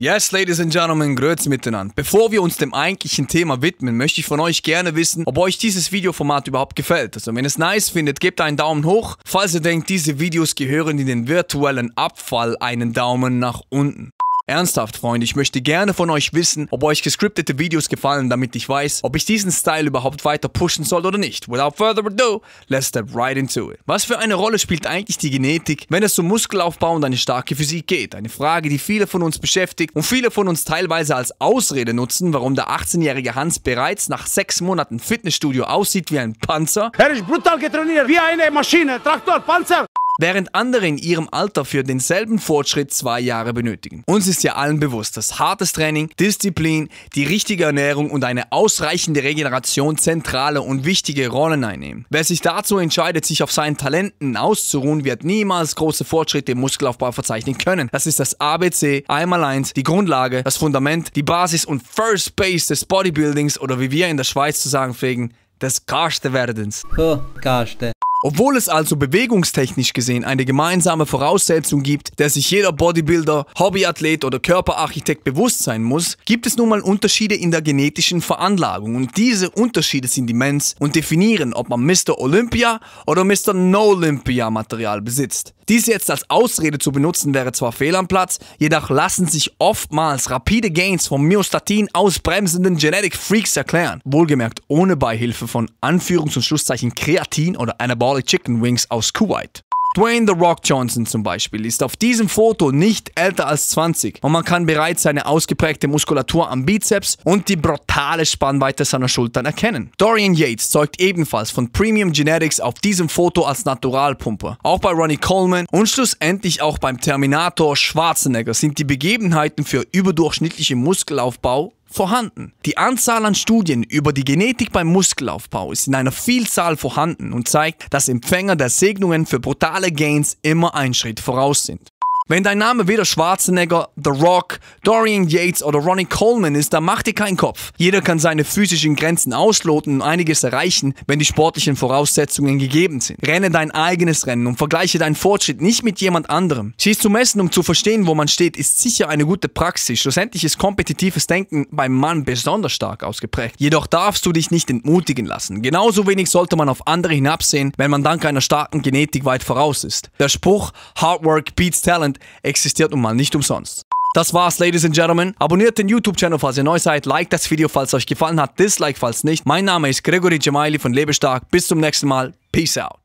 Yes, Ladies and Gentlemen, Grüezi miteinander. Bevor wir uns dem eigentlichen Thema widmen, möchte ich von euch gerne wissen, ob euch dieses Videoformat überhaupt gefällt. Also wenn ihr es nice findet, gebt einen Daumen hoch. Falls ihr denkt, diese Videos gehören in den virtuellen Abfall, einen Daumen nach unten. Ernsthaft, Freunde, ich möchte gerne von euch wissen, ob euch gescriptete Videos gefallen, damit ich weiß, ob ich diesen Style überhaupt weiter pushen soll oder nicht. Without further ado, let's step right into it. Was für eine Rolle spielt eigentlich die Genetik, wenn es um Muskelaufbau und eine starke Physik geht? Eine Frage, die viele von uns beschäftigt und viele von uns teilweise als Ausrede nutzen, warum der 18-jährige Hans bereits nach sechs Monaten Fitnessstudio aussieht wie ein Panzer. Er ist brutal getrainiert, wie eine Maschine, Traktor, Panzer während andere in ihrem Alter für denselben Fortschritt zwei Jahre benötigen. Uns ist ja allen bewusst, dass hartes Training, Disziplin, die richtige Ernährung und eine ausreichende Regeneration zentrale und wichtige Rollen einnehmen. Wer sich dazu entscheidet, sich auf seinen Talenten auszuruhen, wird niemals große Fortschritte im Muskelaufbau verzeichnen können. Das ist das ABC, einmal eins, die Grundlage, das Fundament, die Basis und First Base des Bodybuildings oder wie wir in der Schweiz zu sagen pflegen, des Garste-Werdens. Oh, Karste. Obwohl es also bewegungstechnisch gesehen eine gemeinsame Voraussetzung gibt, der sich jeder Bodybuilder, Hobbyathlet oder Körperarchitekt bewusst sein muss, gibt es nun mal Unterschiede in der genetischen Veranlagung und diese Unterschiede sind immens und definieren, ob man Mr. Olympia oder Mr. No Olympia Material besitzt. Dies jetzt als Ausrede zu benutzen wäre zwar fehl am Platz, jedoch lassen sich oftmals rapide Gains vom Myostatin ausbremsenden Genetic Freaks erklären, wohlgemerkt ohne Beihilfe von Anführungs- und Schlusszeichen Kreatin oder Anabol Royal Chicken Wings aus Kuwait. Dwayne The Rock Johnson zum Beispiel ist auf diesem Foto nicht älter als 20 und man kann bereits seine ausgeprägte Muskulatur am Bizeps und die brutale Spannweite seiner Schultern erkennen. Dorian Yates zeugt ebenfalls von Premium Genetics auf diesem Foto als Naturalpumpe. Auch bei Ronnie Coleman und schlussendlich auch beim Terminator Schwarzenegger sind die Begebenheiten für überdurchschnittlichen Muskelaufbau vorhanden. Die Anzahl an Studien über die Genetik beim Muskelaufbau ist in einer Vielzahl vorhanden und zeigt, dass Empfänger der Segnungen für brutale Gains immer einen Schritt voraus sind. Wenn dein Name weder Schwarzenegger, The Rock, Dorian Yates oder Ronnie Coleman ist, dann mach dir keinen Kopf. Jeder kann seine physischen Grenzen ausloten und einiges erreichen, wenn die sportlichen Voraussetzungen gegeben sind. Renne dein eigenes Rennen und vergleiche deinen Fortschritt nicht mit jemand anderem. Schieß zu messen, um zu verstehen, wo man steht, ist sicher eine gute Praxis. Schlussendlich ist kompetitives Denken beim Mann besonders stark ausgeprägt. Jedoch darfst du dich nicht entmutigen lassen. Genauso wenig sollte man auf andere hinabsehen, wenn man dank einer starken Genetik weit voraus ist. Der Spruch Hard Work beats Talent Deutschland existiert nun mal nicht umsonst. Das war's, Ladies and Gentlemen. Abonniert den YouTube-Channel, falls ihr neu seid. Like das Video, falls es euch gefallen hat. Dislike, falls nicht. Mein Name ist Gregory Gemaili von Lebestark. Bis zum nächsten Mal. Peace out.